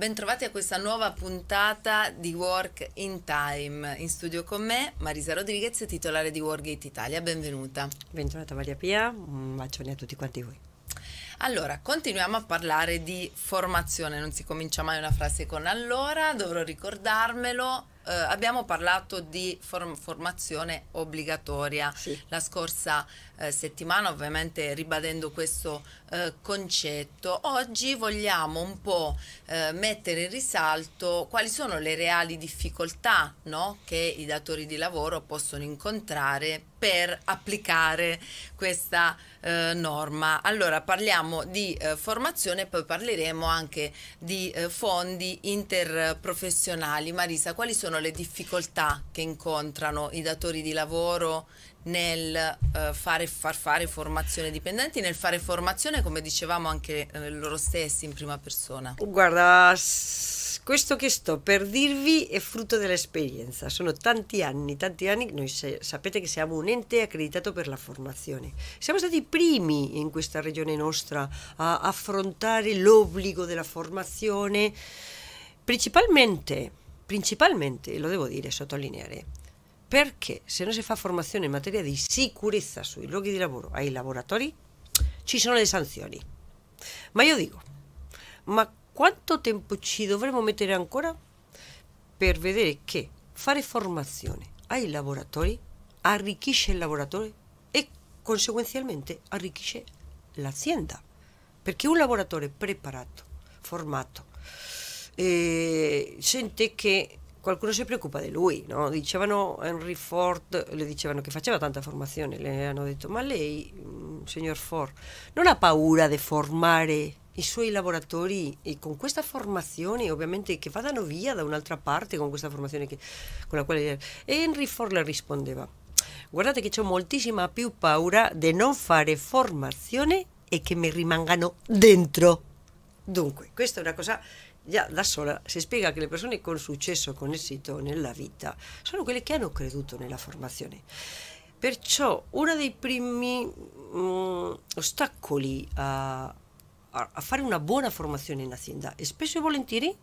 Bentrovati a questa nuova puntata di Work in Time. In studio con me Marisa Rodriguez, titolare di Wargate Italia. Benvenuta. Bentrovata Maria Pia, un bacione a tutti quanti voi. Allora, continuiamo a parlare di formazione, non si comincia mai una frase con allora, dovrò ricordarmelo, eh, abbiamo parlato di form- formazione obbligatoria sì. la scorsa eh, settimana, ovviamente ribadendo questo eh, concetto. Oggi vogliamo un po' eh, mettere in risalto quali sono le reali difficoltà no? che i datori di lavoro possono incontrare per applicare questa eh, norma. Allora parliamo di eh, formazione, poi parleremo anche di eh, fondi interprofessionali. Marisa, quali sono le difficoltà che incontrano i datori di lavoro nel eh, fare, far fare formazione ai dipendenti, nel fare formazione come dicevamo anche eh, loro stessi in prima persona? Guarda, questo che sto per dirvi è frutto dell'esperienza. Sono tanti anni, tanti anni, noi sapete che siamo un ente accreditato per la formazione. Siamo stati i primi in questa regione nostra a affrontare l'obbligo della formazione, principalmente, principalmente, lo devo dire, sottolineare, perché se non si fa formazione in materia di sicurezza sui luoghi di lavoro ai laboratori, ci sono le sanzioni. Ma io dico, ma quanto tempo ci dovremo mettere ancora per vedere che fare formazione ai laboratori arricchisce il lavoratore e conseguenzialmente arricchisce l'azienda. Perché un lavoratore preparato, formato, eh, sente che qualcuno si preoccupa di lui, no? Dicevano Henry Ford, le dicevano che faceva tanta formazione, le hanno detto, ma lei, mm, signor Ford, non ha paura di formare i suoi lavoratori con questa formazione ovviamente che vadano via da un'altra parte con questa formazione che, con la quale Henry Ford le rispondeva guardate che ho moltissima più paura di non fare formazione e che mi rimangano dentro dunque questa è una cosa già da sola si spiega che le persone con successo con esito nella vita sono quelle che hanno creduto nella formazione perciò uno dei primi mh, mm, ostacoli a a, fare una buona formazione in azienda e spesso e volentieri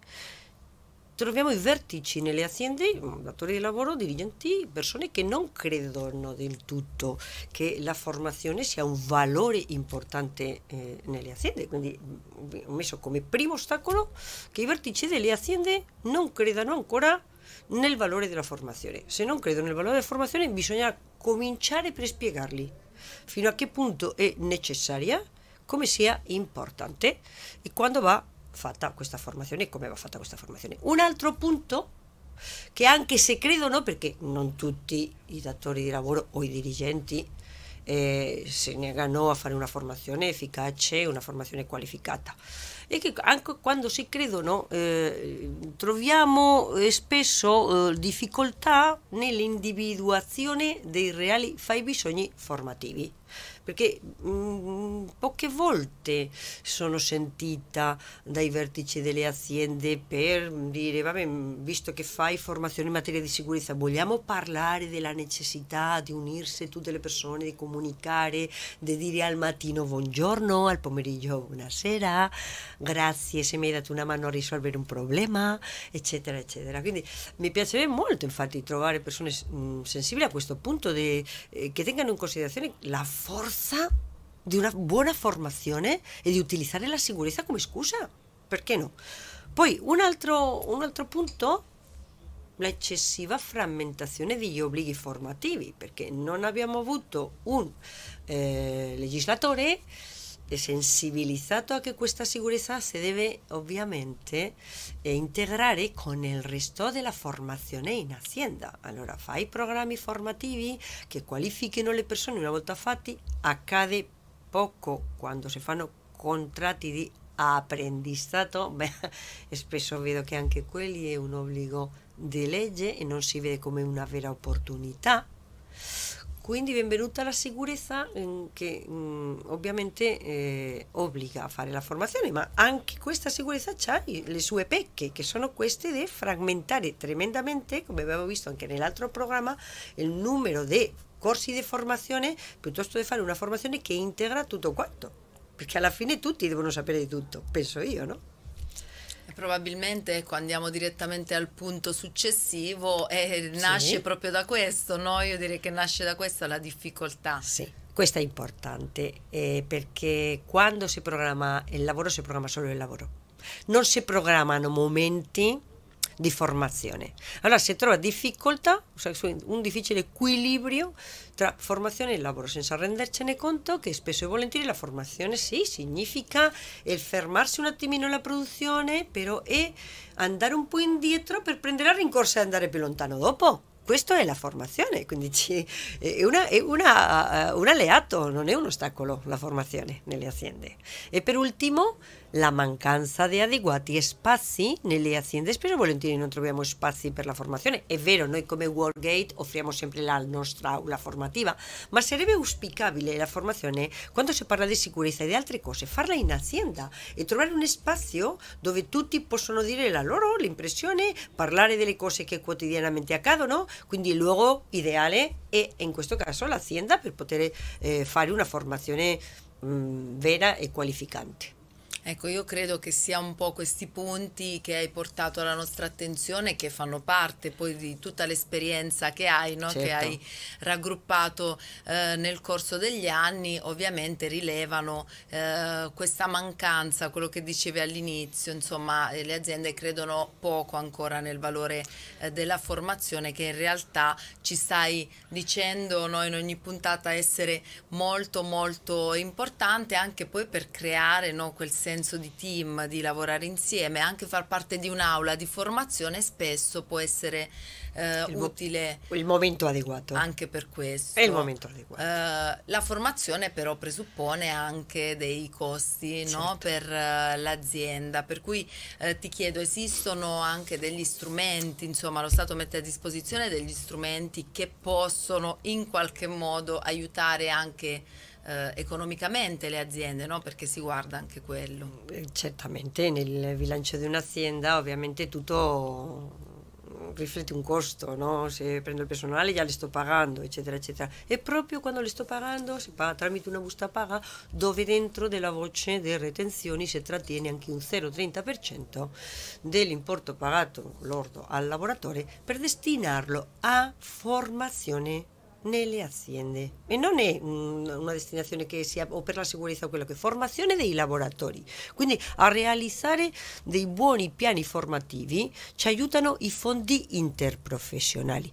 troviamo i vertici nelle aziende, datori di lavoro, dirigentes, persone che non credono del tutto que la formazione sia un valore importante eh, nelle aziende. Quindi mm, ho messo come primo ostacolo che i vertici delle aziende non credano ancora nel valore della formazione. Se non credono nel valore della formazione bisogna cominciare hay que fino a qué punto è necessaria come sia importante e quando va fatta questa formazione e come va fatta questa formazione. Un altro punto che anche se credono, perché non tutti i datori di lavoro o i dirigenti eh, si negano a fare una formazione efficace, una formazione qualificata. E che anche quando si credono eh, troviamo eh, spesso eh, difficoltà nell'individuazione dei reali bisogni formativi perché mh, mm, poche volte sono sentita dai vertici delle aziende per dire, vabbè, mm, visto che fai formazione in materia di sicurezza, vogliamo parlare della necessità di unirsi tutte le persone, di comunicare, di dire al mattino buongiorno, al pomeriggio buonasera, grazie se mi hai dato una mano a risolvere un problema, eccetera, eccetera. Quindi mi piacerebbe molto infatti trovare persone mh, mm, sensibili a questo punto de, eh, che tengano in considerazione la formazione forza di una buona formazione e di utilizzare la sicurezza come scusa. Perché no? Poi un altro, un altro punto, l'eccessiva frammentazione degli obblighi formativi, perché non abbiamo avuto un eh, legislatore de sensibilizar a que cuesta seguridad se debe, obviamente, eh, integrar eh, con el resto de la formación formazione eh, in azienda. Allora programas formativos que cualifiquen a le personas una volta fatti, accade poco cuando se fanno contratos de aprendizato. Espero veo que che anche quelli un obbligo de ley y e no se ve como una vera oportunidad. Quindi benvenuta la sicurezza che mm, ovviamente eh, obliga obbliga a fare la formazione, ma anche questa sicurezza ha le sue que che sono queste de fragmentar tremendamente, como abbiamo visto en anche nell'altro programma, il numero de corsi di formazione piuttosto de fare una formación que integra tutto quanto, perché alla fine tutti devono sapere de todo, pienso yo, no? Probabilmente ecco, andiamo direttamente al punto successivo e eh, nasce sì. proprio da questo, no? Io direi che nasce da questa la difficoltà. Sì, questo è importante eh, perché quando si programma il lavoro si programma solo il lavoro. Non si programmano momenti di formazione. Allora se trova difficoltà, un difícil equilibrio tra formazione e lavoro, senza rendercene conto che spesso e volentieri la formazione sí, significa el fermarsi un attimino la producción, eh, pero è eh, andare un po' indietro per prendere a rincorsa e andare più lontano dopo esto es la formación, eh, quindi è, eh, una, è eh, una, un alleato, non è un ostacolo la formazione nelle aziende. E per ultimo la mancanza di adeguati spazi nelle aziende. Spesso e volentieri non troviamo spazi per la formación. Es vero, noi come Worldgate ofrecemos siempre la nostra aula formativa, ma sarebbe auspicable la formazione quando si parla di sicurezza e di altre cose, farla in azienda y e trovare un spazio dove tutti possono dire la loro, l'impressione, parlare delle que che quotidianamente ¿no? quindi luego, luogo ideale è in questo caso la per poter poder eh, fare una formazione mm, vera e qualificante. Ecco, io credo che sia un po' questi punti che hai portato alla nostra attenzione che fanno parte poi di tutta l'esperienza che hai, no? certo. che hai raggruppato eh, nel corso degli anni, ovviamente rilevano eh, questa mancanza, quello che dicevi all'inizio, insomma eh, le aziende credono poco ancora nel valore eh, della formazione che in realtà ci stai dicendo no, in ogni puntata essere molto molto importante anche poi per creare no, quel senso senso di team, di lavorare insieme, anche far parte di un'aula di formazione spesso può essere eh, il utile. Mo il momento adeguato. Anche per questo. È il momento adeguato. Eh, la formazione però presuppone anche dei costi certo. no, per eh, l'azienda, per cui eh, ti chiedo, esistono anche degli strumenti, insomma lo Stato mette a disposizione degli strumenti che possono in qualche modo aiutare anche eh, economicamente le aziende, no? perché si guarda anche quello. Eh, certamente nel bilancio di un'azienda ovviamente tutto riflette un costo, no? se prendo il personale già le sto pagando, eccetera, eccetera. E proprio quando le sto pagando si paga tramite una busta paga dove dentro della voce delle retenzioni si trattiene anche un 0,30% dell'importo pagato lordo al lavoratore per destinarlo a formazione nelle aziende e non è una destinazione che sia o per la sicurezza o quello che è formazione dei laboratori quindi a realizzare dei buoni piani formativi ci aiutano i fondi interprofessionali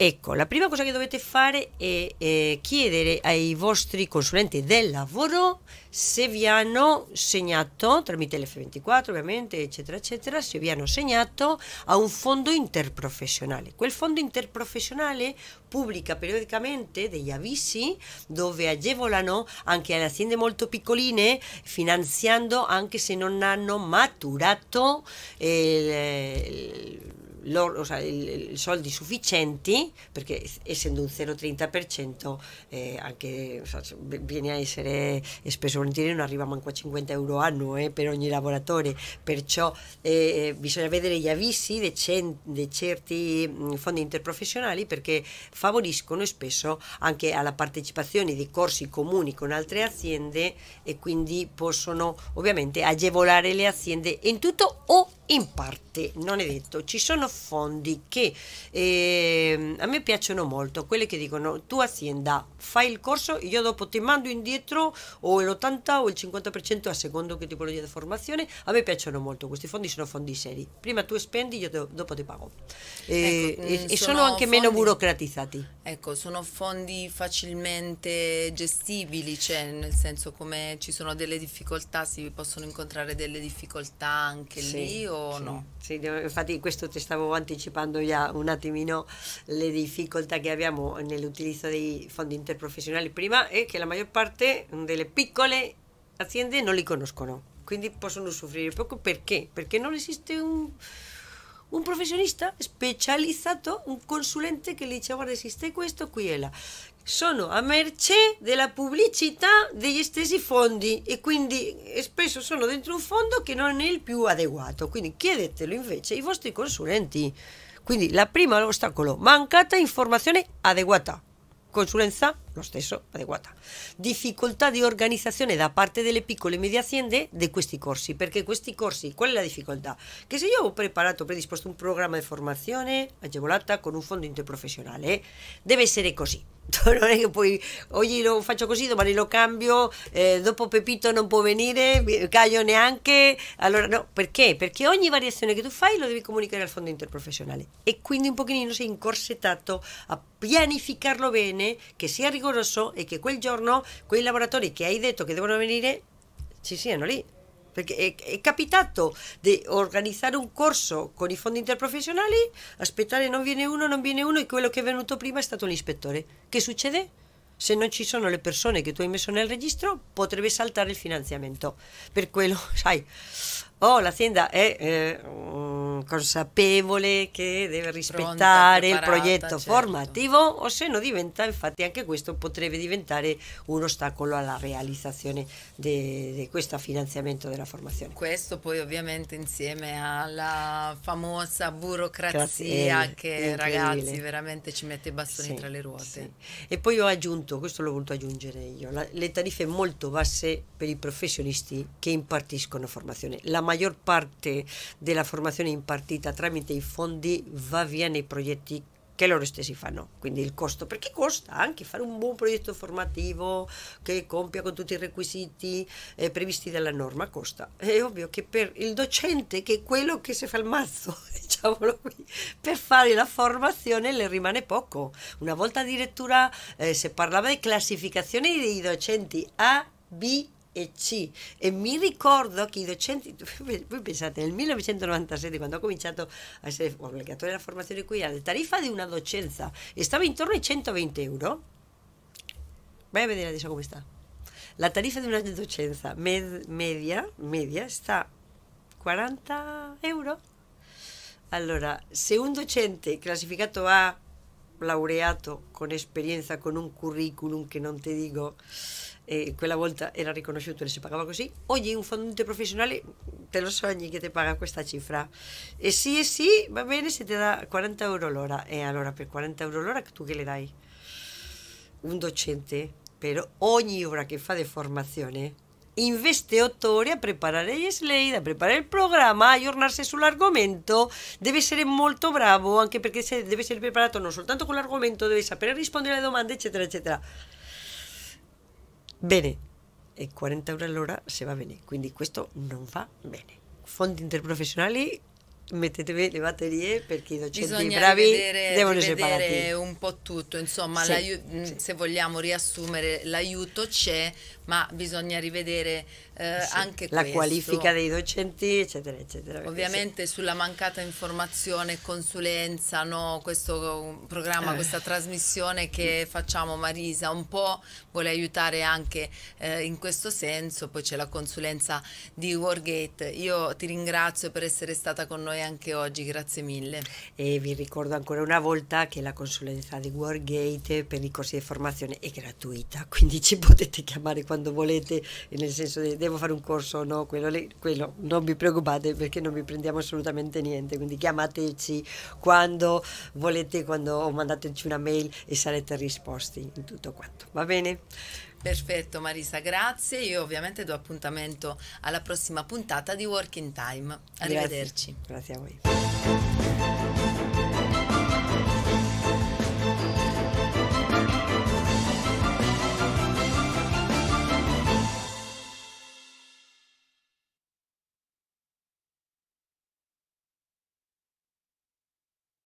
Ecco, la prima cosa che dovete fare è eh, chiedere ai vostri consulenti del lavoro se vi hanno segnato, tramite l'F24 ovviamente, eccetera, eccetera, se vi hanno segnato a un fondo interprofessionale. Quel fondo interprofessionale pubblica periodicamente degli avvisi dove agevolano anche le aziende molto piccoline, finanziando anche se non hanno maturato eh, il, il loro, o sea, il, il soldi sufficienti, perché essendo un 0,30% eh, anche o sea, viene a essere spesso volentieri non arriva manco a 50 euro annuo eh, per ogni lavoratore, perciò eh, eh bisogna vedere gli avvisi di, di certi mm, fondi interprofessionali perché favoriscono spesso anche alla partecipazione di corsi comuni con altre aziende e quindi possono ovviamente agevolare le aziende in tutto o in parte, non è detto. Ci sono fondi che eh, a me piacciono molto, quelle che dicono tu azienda fai il corso, io dopo ti mando indietro o l'80 o il 50% a secondo che tipologia di formazione, a me piacciono molto, questi fondi sono fondi seri, prima tu spendi, io do, dopo ti pago e, ecco, e, mm, sono, sono anche fondi, meno burocratizzati. Ecco, sono fondi facilmente gestibili, cioè nel senso come ci sono delle difficoltà, si possono incontrare delle difficoltà anche sì, lì o sì, no? Sì, infatti questo ti stavo anticipando ya un attimino le difficoltà en el uso de fondos interprofesionales, prima es eh, que la mayor parte delle piccole no ¿no? li conoscono, quindi possono soffrire poco qué? Porque no existe un un professionista specializzato, un consulente che gli dice guarda esiste questo, qui e là. Sono a merce della pubblicità degli stessi fondi e quindi eh, spesso sono dentro un fondo che non è il più adeguato, quindi chiedetelo invece ai vostri consulenti. Quindi la prima ostacolo, mancata informazione adeguata. Consulenza lo stesso adeguata. Difficoltà di organizzazione da parte delle piccole e medie aziende di questi corsi, perché questi corsi, qual è la difficoltà? Che se io ho preparato, predisposto un programma di formazione agevolata con un fondo interprofessionale, deve essere così. Non è che poi oggi lo faccio così, domani lo cambio, eh, dopo Pepito non può venire, Caio neanche. Allora, no, perché? Perché ogni variazione che tu fai lo devi comunicare al fondo interprofessionale e quindi un pochino sei incorsetato a pianificarlo bene, che sia rigoroso rigoroso e che quel giorno quei lavoratori che hai detto che devono venire ci siano lì. Perché è, è capitato di organizzare un corso con i fondi interprofessionali, aspettare non viene uno, non viene uno e quello che è venuto prima è stato l'ispettore. Che succede? se non ci sono le persone che tu hai messo nel registro, potrebbe saltare il finanziamento. Per quello, sai, oh, l'azienda è eh, consapevole che deve rispettare Pronta, il progetto certo. formativo o se no diventa, infatti anche questo potrebbe diventare un ostacolo alla realizzazione di questo finanziamento della formazione. Questo poi ovviamente insieme alla famosa burocrazia Grazie, che ragazzi veramente ci mette i bastoni sì, tra le ruote. Sì. E poi ho aggiunto, questo l'ho voluto aggiungere io, la, le tariffe molto basse per i professionisti che impartiscono formazione. La maggior parte della formazione impartita tramite i fondi va via nei progetti che loro stessi fanno, quindi il costo, perché costa anche fare un buon progetto formativo che compia con tutti i requisiti eh, previsti dalla norma, costa. È ovvio che per il docente, che è quello che si fa il mazzo, diciamolo qui, per fare la formazione le rimane poco. Una volta addirittura eh, si parlava di classificazione dei docenti A, B, e en E mi ricordo che i docenti, voi pensate, nel 1997 cuando ho cominciato a essere obbligatoria la formazione de la tarifa de una docenza stava intorno ai 120 euros voy a vedere adesso come está La tarifa de una docenza media, media está 40 euros Allora, se un docente classificato A laureato con esperienza, con un currículum que non te digo, eh, quella volta era riconosciuto e se pagava così, oggi un fondente professionale te lo sogni che ti paga questa cifra. E sì e sì, va bene se ti dà 40 euro l'ora. E allora per 40 euro l'ora tu che le dai? Un docente, pero ogni ora che fa di formazione, eh? investe otto ore a preparare gli slide, a preparare il programma, a aggiornarsi sull'argomento, deve essere molto bravo anche perché deve essere preparato non soltanto con l'argomento, deve sapere rispondere alle domande, eccetera, eccetera. Bene, e 40 euro all'ora se va bene, quindi questo non va bene. Fondi interprofessionali mettetevi le batterie perché i docenti Bisogna bravi rivedere, devono rivedere un po' tutto insomma sì, sì. se vogliamo riassumere l'aiuto c'è ma bisogna rivedere eh, eh, sì, anche la questo. qualifica dei docenti, eccetera, eccetera. Ovviamente sì. sulla mancata informazione e consulenza, no? questo programma, eh. questa trasmissione che facciamo Marisa un po' vuole aiutare anche eh, in questo senso, poi c'è la consulenza di Wargate. Io ti ringrazio per essere stata con noi anche oggi, grazie mille. E vi ricordo ancora una volta che la consulenza di Wargate per i corsi di formazione è gratuita, quindi ci potete chiamare quando quando volete, nel senso di devo fare un corso o no, quello, quello, non vi preoccupate perché non vi prendiamo assolutamente niente, quindi chiamateci quando volete, quando mandateci una mail e sarete risposti in tutto quanto, va bene? Perfetto Marisa, grazie. Io ovviamente do appuntamento alla prossima puntata di Working Time. Arrivederci. Grazie, grazie a voi.